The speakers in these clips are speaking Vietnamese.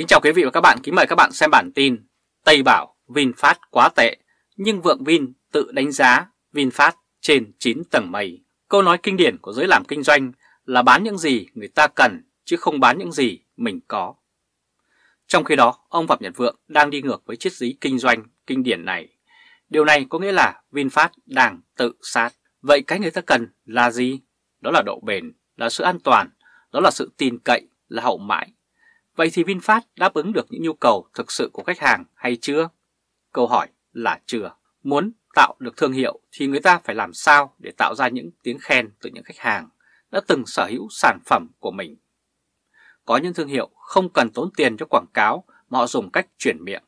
Kính chào quý vị và các bạn, kính mời các bạn xem bản tin Tây bảo VinFast quá tệ nhưng Vượng Vin tự đánh giá VinFast trên 9 tầng mây. Câu nói kinh điển của giới làm kinh doanh là bán những gì người ta cần chứ không bán những gì mình có. Trong khi đó, ông Phạm Nhật Vượng đang đi ngược với triết lý kinh doanh kinh điển này. Điều này có nghĩa là VinFast đang tự sát. Vậy cái người ta cần là gì? Đó là độ bền, là sự an toàn, đó là sự tin cậy, là hậu mãi, Vậy thì VinFast đáp ứng được những nhu cầu thực sự của khách hàng hay chưa? Câu hỏi là chưa. Muốn tạo được thương hiệu thì người ta phải làm sao để tạo ra những tiếng khen từ những khách hàng đã từng sở hữu sản phẩm của mình. Có những thương hiệu không cần tốn tiền cho quảng cáo mà họ dùng cách chuyển miệng,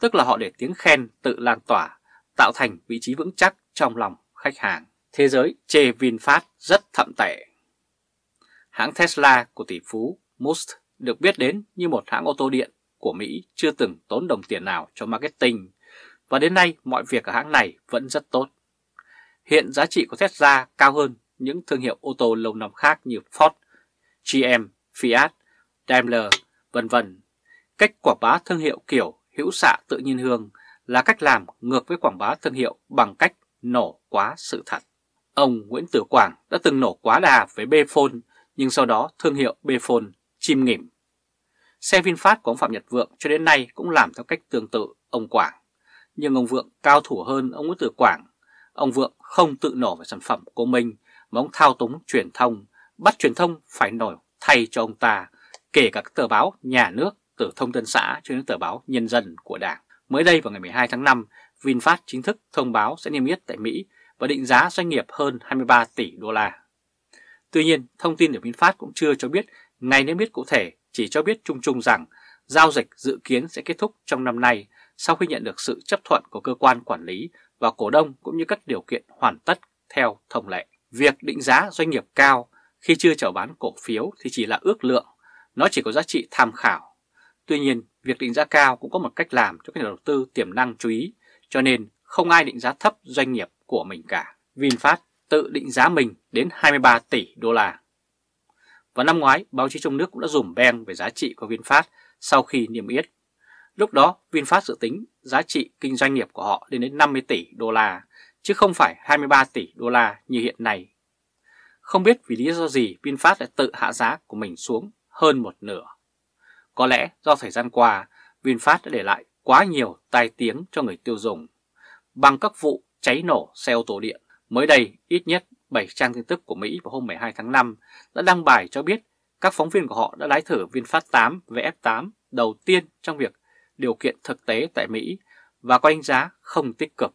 tức là họ để tiếng khen tự lan tỏa, tạo thành vị trí vững chắc trong lòng khách hàng. Thế giới chê VinFast rất thậm tệ. Hãng Tesla của tỷ phú Musk được biết đến như một hãng ô tô điện của Mỹ chưa từng tốn đồng tiền nào cho marketing và đến nay mọi việc ở hãng này vẫn rất tốt. Hiện giá trị của Tesla cao hơn những thương hiệu ô tô lâu năm khác như Ford, GM, Fiat, Daimler, vân vân. Cách quảng bá thương hiệu kiểu hữu xạ tự nhiên hương là cách làm ngược với quảng bá thương hiệu bằng cách nổ quá sự thật. Ông Nguyễn Tử Quảng đã từng nổ quá đà với Bphone nhưng sau đó thương hiệu Bphone chim nghỉm. Xe VinFast của ông Phạm Nhật Vượng cho đến nay cũng làm theo cách tương tự ông Quảng. Nhưng ông Vượng cao thủ hơn ông Nguyễn Tử Quảng. Ông Vượng không tự nổ về sản phẩm của mình mà ông thao túng truyền thông, bắt truyền thông phải nổi thay cho ông ta, kể cả các tờ báo nhà nước từ thông tân xã cho đến tờ báo nhân dân của đảng. Mới đây vào ngày 12 tháng 5, VinFast chính thức thông báo sẽ niêm yết tại Mỹ và định giá doanh nghiệp hơn 23 tỷ đô la. Tuy nhiên, thông tin của VinFast cũng chưa cho biết ngày niêm yết cụ thể chỉ cho biết chung chung rằng giao dịch dự kiến sẽ kết thúc trong năm nay sau khi nhận được sự chấp thuận của cơ quan quản lý và cổ đông cũng như các điều kiện hoàn tất theo thông lệ. Việc định giá doanh nghiệp cao khi chưa chào bán cổ phiếu thì chỉ là ước lượng, nó chỉ có giá trị tham khảo. Tuy nhiên, việc định giá cao cũng có một cách làm cho các nhà đầu tư tiềm năng chú ý, cho nên không ai định giá thấp doanh nghiệp của mình cả. VinFast tự định giá mình đến 23 tỷ đô la. Và năm ngoái, báo chí trong nước cũng đã dùm beng về giá trị của VinFast sau khi niêm yết. Lúc đó, VinFast dự tính giá trị kinh doanh nghiệp của họ lên đến 50 tỷ đô la, chứ không phải 23 tỷ đô la như hiện nay. Không biết vì lý do gì VinFast lại tự hạ giá của mình xuống hơn một nửa. Có lẽ do thời gian qua, VinFast đã để lại quá nhiều tai tiếng cho người tiêu dùng. Bằng các vụ cháy nổ xe ô tô điện, mới đây ít nhất bảy trang tin tức của Mỹ vào hôm 12 tháng 5 đã đăng bài cho biết các phóng viên của họ đã lái thử VinFast 8 VF8 đầu tiên trong việc điều kiện thực tế tại Mỹ và có đánh giá không tích cực,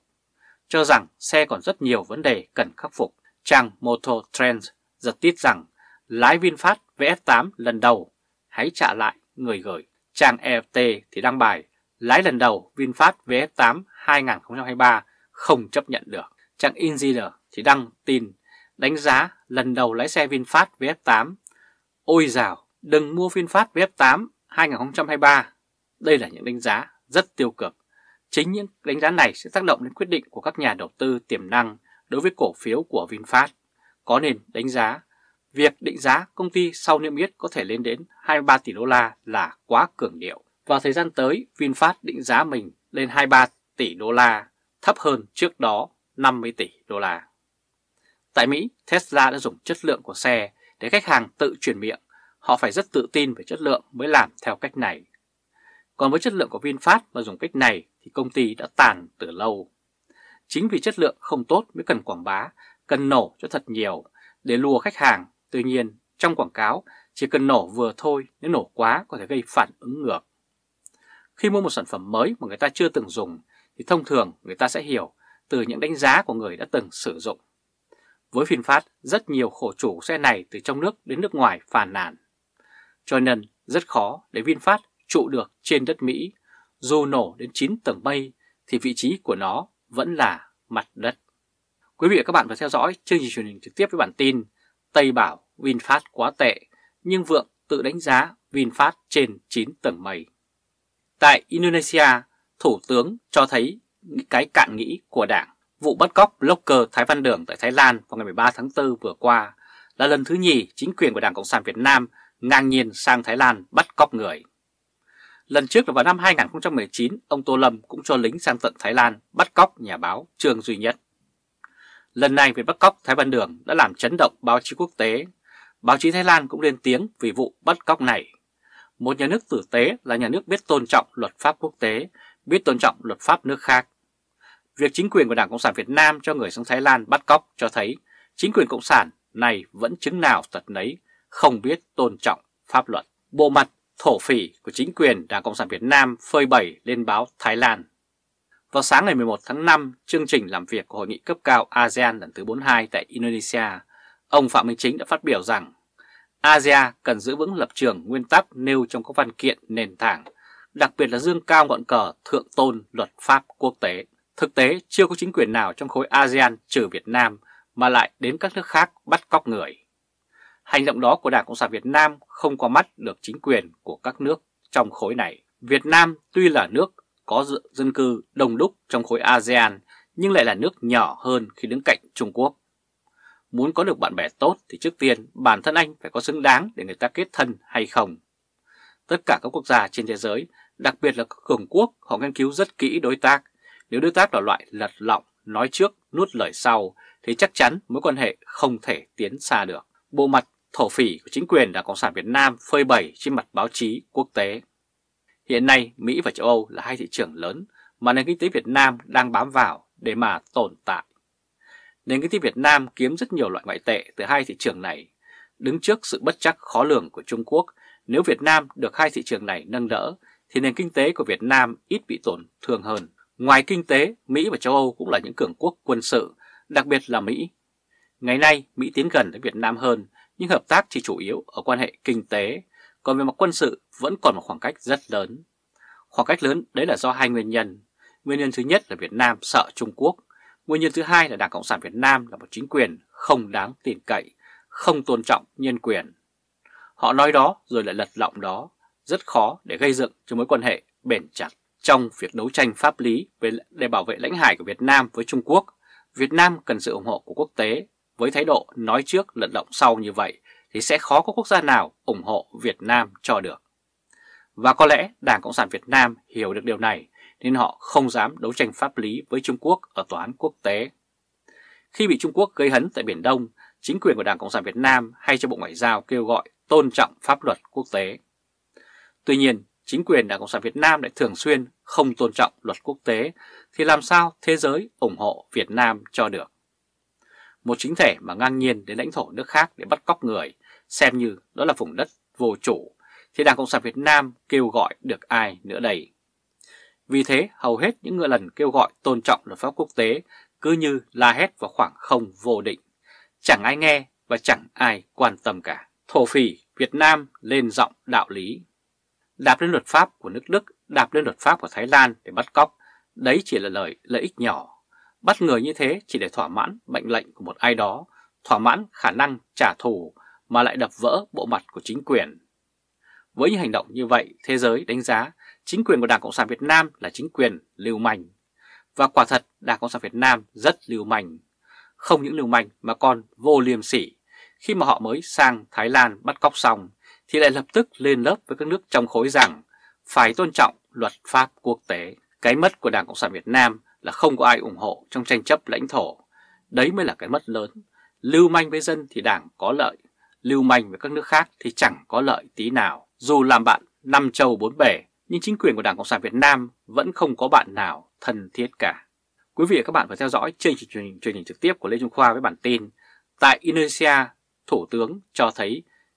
cho rằng xe còn rất nhiều vấn đề cần khắc phục. Trang Motor Trends giật tít rằng lái VinFast VF8 lần đầu, hãy trả lại người gửi. Trang EFT thì đăng bài lái lần đầu VinFast VF8 2023 không chấp nhận được. Trang Insider thì đăng tin đánh giá lần đầu lái xe VinFast VF8. Ôi dào, đừng mua VinFast VF8 2023. Đây là những đánh giá rất tiêu cực. Chính những đánh giá này sẽ tác động đến quyết định của các nhà đầu tư tiềm năng đối với cổ phiếu của VinFast. Có nên đánh giá, việc định giá công ty sau niêm yết có thể lên đến 23 tỷ đô la là quá cường điệu. Và thời gian tới, VinFast định giá mình lên 23 tỷ đô la, thấp hơn trước đó 50 tỷ đô la. Tại Mỹ, Tesla đã dùng chất lượng của xe để khách hàng tự chuyển miệng. Họ phải rất tự tin về chất lượng mới làm theo cách này. Còn với chất lượng của VinFast mà dùng cách này thì công ty đã tàn từ lâu. Chính vì chất lượng không tốt mới cần quảng bá, cần nổ cho thật nhiều để lùa khách hàng. Tuy nhiên, trong quảng cáo chỉ cần nổ vừa thôi, nếu nổ quá có thể gây phản ứng ngược. Khi mua một sản phẩm mới mà người ta chưa từng dùng thì thông thường người ta sẽ hiểu từ những đánh giá của người đã từng sử dụng. Với VinFast, rất nhiều khổ chủ xe này từ trong nước đến nước ngoài phàn nàn. Cho nên rất khó để VinFast trụ được trên đất Mỹ, dù nổ đến 9 tầng mây thì vị trí của nó vẫn là mặt đất. Quý vị và các bạn vừa theo dõi chương trình truyền hình trực tiếp với bản tin Tây bảo VinFast quá tệ nhưng Vượng tự đánh giá VinFast trên 9 tầng mây. Tại Indonesia, Thủ tướng cho thấy cái cạn nghĩ của Đảng Vụ bắt cóc blogger Thái Văn Đường tại Thái Lan vào ngày 13 tháng 4 vừa qua là lần thứ nhì chính quyền của Đảng Cộng sản Việt Nam ngang nhiên sang Thái Lan bắt cóc người. Lần trước là vào năm 2019, ông Tô Lâm cũng cho lính sang tận Thái Lan bắt cóc nhà báo Trương Duy Nhất. Lần này việc bắt cóc Thái Văn Đường đã làm chấn động báo chí quốc tế. Báo chí Thái Lan cũng lên tiếng vì vụ bắt cóc này. Một nhà nước tử tế là nhà nước biết tôn trọng luật pháp quốc tế, biết tôn trọng luật pháp nước khác. Việc chính quyền của Đảng Cộng sản Việt Nam cho người sang Thái Lan bắt cóc cho thấy chính quyền Cộng sản này vẫn chứng nào tật nấy, không biết tôn trọng pháp luật. Bộ mặt thổ phỉ của chính quyền Đảng Cộng sản Việt Nam phơi bày lên báo Thái Lan. Vào sáng ngày 11 tháng 5, chương trình làm việc của Hội nghị cấp cao ASEAN lần thứ 42 tại Indonesia, ông Phạm Minh Chính đã phát biểu rằng ASEAN cần giữ vững lập trường nguyên tắc nêu trong các văn kiện nền tảng, đặc biệt là dương cao ngọn cờ thượng tôn luật pháp quốc tế. Thực tế chưa có chính quyền nào trong khối ASEAN trừ Việt Nam mà lại đến các nước khác bắt cóc người. Hành động đó của Đảng Cộng sản Việt Nam không qua mắt được chính quyền của các nước trong khối này. Việt Nam tuy là nước có dân cư đông đúc trong khối ASEAN nhưng lại là nước nhỏ hơn khi đứng cạnh Trung Quốc. Muốn có được bạn bè tốt thì trước tiên bản thân anh phải có xứng đáng để người ta kết thân hay không. Tất cả các quốc gia trên thế giới, đặc biệt là các cường quốc, họ nghiên cứu rất kỹ đối tác nếu đối tác là loại lật lọng, nói trước, nuốt lời sau, thì chắc chắn mối quan hệ không thể tiến xa được. Bộ mặt thổ phỉ của chính quyền Đảng Cộng sản Việt Nam phơi bày trên mặt báo chí quốc tế. Hiện nay, Mỹ và châu Âu là hai thị trường lớn mà nền kinh tế Việt Nam đang bám vào để mà tồn tại. Nền kinh tế Việt Nam kiếm rất nhiều loại ngoại tệ từ hai thị trường này. Đứng trước sự bất chắc khó lường của Trung Quốc, nếu Việt Nam được hai thị trường này nâng đỡ, thì nền kinh tế của Việt Nam ít bị tổn thương hơn. Ngoài kinh tế, Mỹ và châu Âu cũng là những cường quốc quân sự, đặc biệt là Mỹ. Ngày nay, Mỹ tiến gần đến Việt Nam hơn, nhưng hợp tác chỉ chủ yếu ở quan hệ kinh tế, còn về mặt quân sự vẫn còn một khoảng cách rất lớn. Khoảng cách lớn đấy là do hai nguyên nhân. Nguyên nhân thứ nhất là Việt Nam sợ Trung Quốc. Nguyên nhân thứ hai là Đảng Cộng sản Việt Nam là một chính quyền không đáng tin cậy, không tôn trọng nhân quyền. Họ nói đó rồi lại lật lọng đó, rất khó để gây dựng cho mối quan hệ bền chặt. Trong việc đấu tranh pháp lý để bảo vệ lãnh hải của Việt Nam với Trung Quốc, Việt Nam cần sự ủng hộ của quốc tế. Với thái độ nói trước lật động sau như vậy thì sẽ khó có quốc gia nào ủng hộ Việt Nam cho được. Và có lẽ Đảng Cộng sản Việt Nam hiểu được điều này nên họ không dám đấu tranh pháp lý với Trung Quốc ở tòa án quốc tế. Khi bị Trung Quốc gây hấn tại Biển Đông, chính quyền của Đảng Cộng sản Việt Nam hay cho Bộ Ngoại giao kêu gọi tôn trọng pháp luật quốc tế. Tuy nhiên, chính quyền Đảng Cộng sản Việt Nam lại thường xuyên không tôn trọng luật quốc tế thì làm sao thế giới ủng hộ Việt Nam cho được. Một chính thể mà ngang nhiên đến lãnh thổ nước khác để bắt cóc người xem như đó là vùng đất vô chủ thì Đảng Cộng sản Việt Nam kêu gọi được ai nữa đây. Vì thế hầu hết những người lần kêu gọi tôn trọng luật pháp quốc tế cứ như la hét vào khoảng không vô định. Chẳng ai nghe và chẳng ai quan tâm cả. Thổ phỉ Việt Nam lên giọng đạo lý đạp lên luật pháp của nước Đức, đạp lên luật pháp của Thái Lan để bắt cóc. Đấy chỉ là lợi lợi ích nhỏ. Bắt người như thế chỉ để thỏa mãn mệnh lệnh của một ai đó, thỏa mãn khả năng trả thù mà lại đập vỡ bộ mặt của chính quyền. Với những hành động như vậy, thế giới đánh giá chính quyền của Đảng Cộng sản Việt Nam là chính quyền lưu manh. Và quả thật Đảng Cộng sản Việt Nam rất lưu manh. Không những lưu manh mà còn vô liêm sỉ. Khi mà họ mới sang Thái Lan bắt cóc xong, thì lại lập tức lên lớp với các nước trong khối rằng phải tôn trọng luật pháp quốc tế. Cái mất của Đảng Cộng sản Việt Nam là không có ai ủng hộ trong tranh chấp lãnh thổ. Đấy mới là cái mất lớn. Lưu manh với dân thì Đảng có lợi, lưu manh với các nước khác thì chẳng có lợi tí nào. Dù làm bạn năm châu bốn bể, nhưng chính quyền của Đảng Cộng sản Việt Nam vẫn không có bạn nào thân thiết cả. Quý vị và các bạn phải theo dõi chương trình truyền hình, truyền hình trực tiếp của Lê Trung Khoa với bản tin Tại Indonesia, Thủ tướng cho thấy